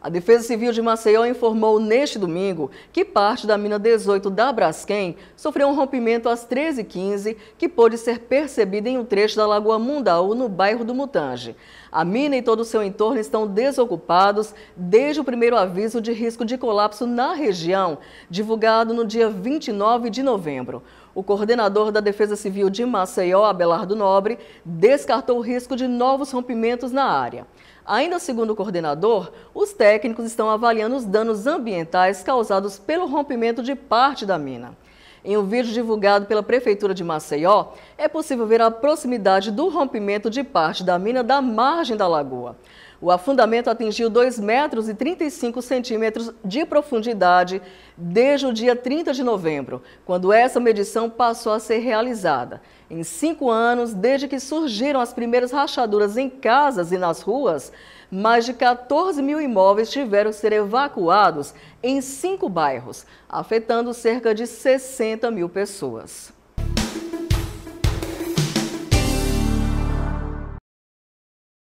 A Defesa Civil de Maceió informou neste domingo que parte da mina 18 da Braskem sofreu um rompimento às 13h15 que pôde ser percebido em um trecho da Lagoa Mundaú, no bairro do Mutange. A mina e todo o seu entorno estão desocupados desde o primeiro aviso de risco de colapso na região, divulgado no dia 29 de novembro o coordenador da Defesa Civil de Maceió, Abelardo Nobre, descartou o risco de novos rompimentos na área. Ainda segundo o coordenador, os técnicos estão avaliando os danos ambientais causados pelo rompimento de parte da mina. Em um vídeo divulgado pela Prefeitura de Maceió, é possível ver a proximidade do rompimento de parte da mina da margem da lagoa. O afundamento atingiu 2,35 metros e 35 centímetros de profundidade desde o dia 30 de novembro, quando essa medição passou a ser realizada. Em cinco anos, desde que surgiram as primeiras rachaduras em casas e nas ruas, mais de 14 mil imóveis tiveram que ser evacuados em cinco bairros, afetando cerca de 60 mil pessoas.